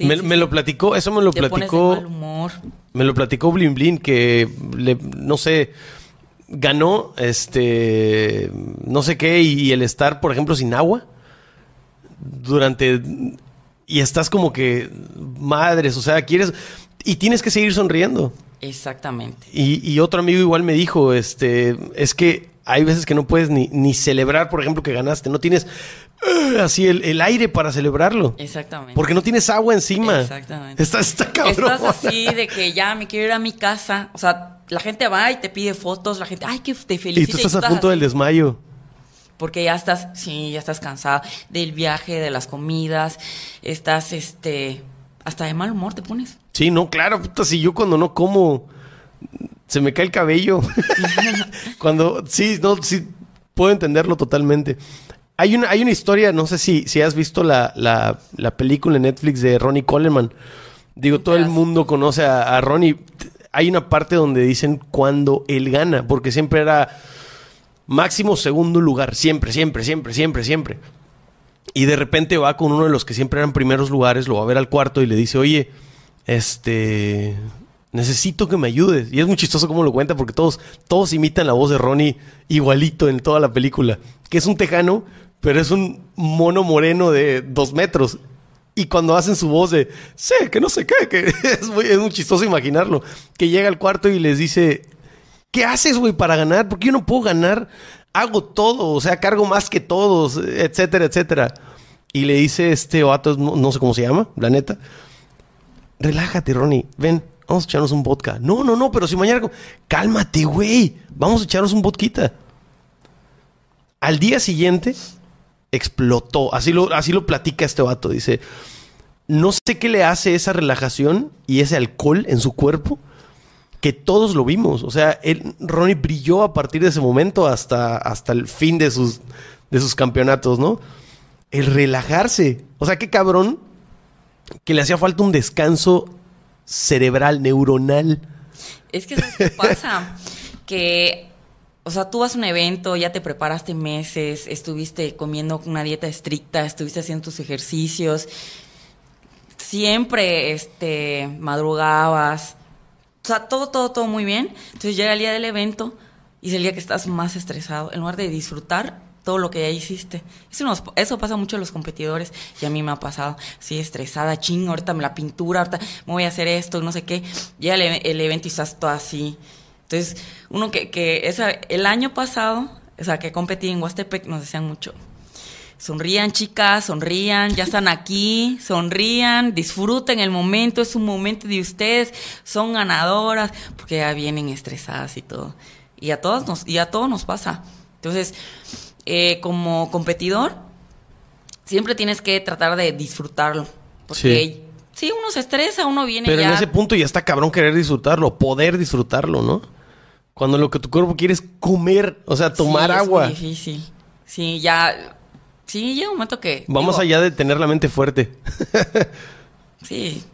me, lo platicó, eso me lo platicó. Me lo platicó Blin Blin, que le, no sé, ganó este, no sé qué, y, el estar, por ejemplo, sin agua durante. Y estás como que, madres, o sea, quieres. Y tienes que seguir sonriendo. Exactamente. Y, y otro amigo igual me dijo, este, es que hay veces que no puedes ni, celebrar, por ejemplo, que ganaste. No tienes eh, así el, aire para celebrarlo. Exactamente. Porque no tienes agua encima. Exactamente. Estás, está Estás así de que ya me quiero ir a mi casa. O sea, la gente va y te pide fotos. La gente, ay, que te felicito. Y tú estás, a punto del desmayo. Porque ya estás, sí, ya estás cansada del viaje, de las comidas. Estás, este, hasta de mal humor te pones. Sí, no, claro, puta, si yo cuando no como se me cae el cabello. Cuando, sí, no, sí, puedo entenderlo totalmente. Hay una, hay una historia, no sé si, si has visto la, película en Netflix de Ronnie Coleman. Digo, todo el mundo conoce a, a Ronnie. Hay una parte donde dicen cuando él gana, porque siempre era máximo segundo lugar, siempre, siempre, siempre, siempre, siempre. Y de repente va con uno de los que siempre eran primeros lugares, lo va a ver al cuarto y le dice, oye, este, necesito que me ayudes. Y es muy chistoso cómo lo cuenta porque todos, todos imitan la voz de Ronnie igualito en toda la película, que es un tejano, pero es un mono moreno de dos metros. Y cuando hacen su voz de, sé, que no sé qué, que es muy, es chistoso imaginarlo, que llega al cuarto y les dice, ¿qué haces, güey, para ganar? Porque yo no puedo ganar, hago todo, o sea, cargo más que todos, etcétera, etcétera. Y le dice este vato, no, no sé cómo se llama, la neta, relájate, Ronnie, ven, Vamos a echarnos un vodka. No, no, no, pero si mañana. Cálmate, güey. Vamos a echarnos un vodquita. Al día siguiente explotó. Así lo, así lo platica este vato. Dice: No sé qué le hace esa relajación y ese alcohol en su cuerpo que todos lo vimos. O sea, Ronnie brilló a partir de ese momento hasta, hasta el fin de sus, de sus campeonatos, ¿no? El relajarse. O sea, qué cabrón que le hacía falta un descanso cerebral, neuronal. Es que lo que pasa? que, o sea, tú vas a un evento, ya te preparaste meses, estuviste comiendo una dieta estricta, estuviste haciendo tus ejercicios, siempre este, madrugabas, o sea, todo, todo, todo muy bien. Entonces llega el día del evento y es el día que estás más estresado. En lugar de disfrutar, todo lo que ya hiciste. Eso, nos, eso pasa mucho a los competidores y a mí me ha pasado. Sí, estresada, ching, ahorita la pintura, ahorita me voy a hacer esto, no sé qué. Ya e-, el, evento y estás todo así. Entonces, uno que, el año pasado, o sea, que competí en Huastepec, nos decían mucho, Sonrían, chicas, sonrían, ya están aquí, sonrían, disfruten el momento, es un momento de ustedes, son ganadoras, porque ya vienen estresadas y todo. Y a todos nos, y a todos nos pasa. Entonces, eh, como competidor, siempre tienes que tratar de disfrutarlo. Porque sí, uno se estresa, uno viene. Pero en ese punto ya está cabrón querer disfrutarlo, poder disfrutarlo, ¿no? Cuando lo que tu cuerpo quiere es comer, o sea, tomar agua. Sí, difícil. Sí, ya. Sí, llega un momento que. Vamos allá de tener la mente fuerte. sí,